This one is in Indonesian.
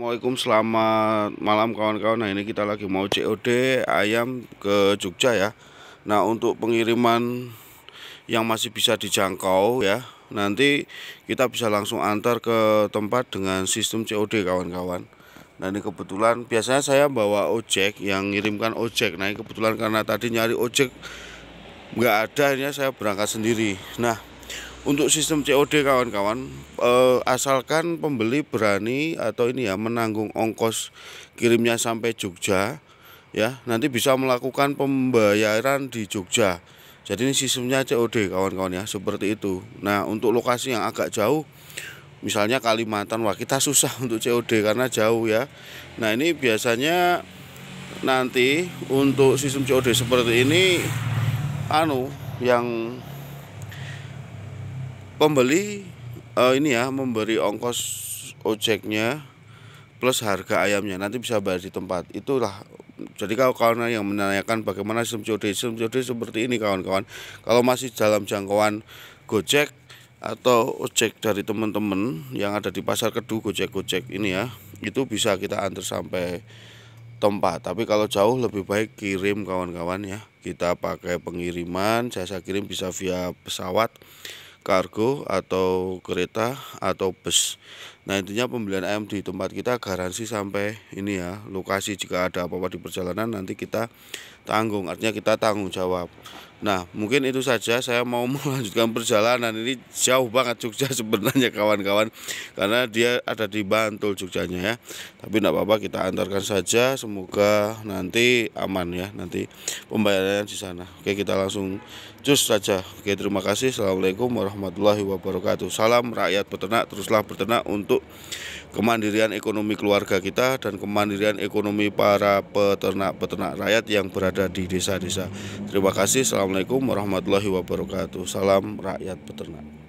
Assalamualaikum selamat malam kawan-kawan Nah ini kita lagi mau COD ayam ke Jogja ya Nah untuk pengiriman yang masih bisa dijangkau ya Nanti kita bisa langsung antar ke tempat dengan sistem COD kawan-kawan Nah ini kebetulan biasanya saya bawa ojek yang ngirimkan ojek Nah ini kebetulan karena tadi nyari ojek nggak ada ini saya berangkat sendiri Nah untuk sistem COD kawan-kawan, eh, asalkan pembeli berani atau ini ya menanggung ongkos kirimnya sampai Jogja, ya nanti bisa melakukan pembayaran di Jogja. Jadi ini sistemnya COD kawan-kawan ya seperti itu. Nah untuk lokasi yang agak jauh, misalnya Kalimantan, wah kita susah untuk COD karena jauh ya. Nah ini biasanya nanti untuk sistem COD seperti ini, anu yang pembeli uh, ini ya memberi ongkos ojeknya plus harga ayamnya nanti bisa bayar di tempat itulah jadi kalau kawan yang menanyakan bagaimana sistem COD sistem COD seperti ini kawan-kawan kalau masih dalam jangkauan Gojek atau ojek dari teman-teman yang ada di pasar kedu gojek-gojek ini ya itu bisa kita antar sampai tempat tapi kalau jauh lebih baik kirim kawan-kawan ya kita pakai pengiriman jasa kirim bisa via pesawat kargo atau kereta atau bus Nah intinya pembelian ayam di tempat kita garansi sampai ini ya lokasi jika ada apa-apa di perjalanan nanti kita tanggung artinya kita tanggung jawab. Nah mungkin itu saja saya mau melanjutkan perjalanan ini jauh banget Jogja sebenarnya kawan-kawan karena dia ada di Bantul Jogjanya ya. Tapi tidak apa-apa kita antarkan saja semoga nanti aman ya nanti pembayarannya di sana. Oke kita langsung cus saja. Oke terima kasih. Assalamualaikum warahmatullahi wabarakatuh. Salam rakyat peternak teruslah peternak untuk untuk kemandirian ekonomi keluarga kita dan kemandirian ekonomi para peternak-peternak rakyat yang berada di desa-desa. Terima kasih. Assalamualaikum warahmatullahi wabarakatuh. Salam rakyat peternak.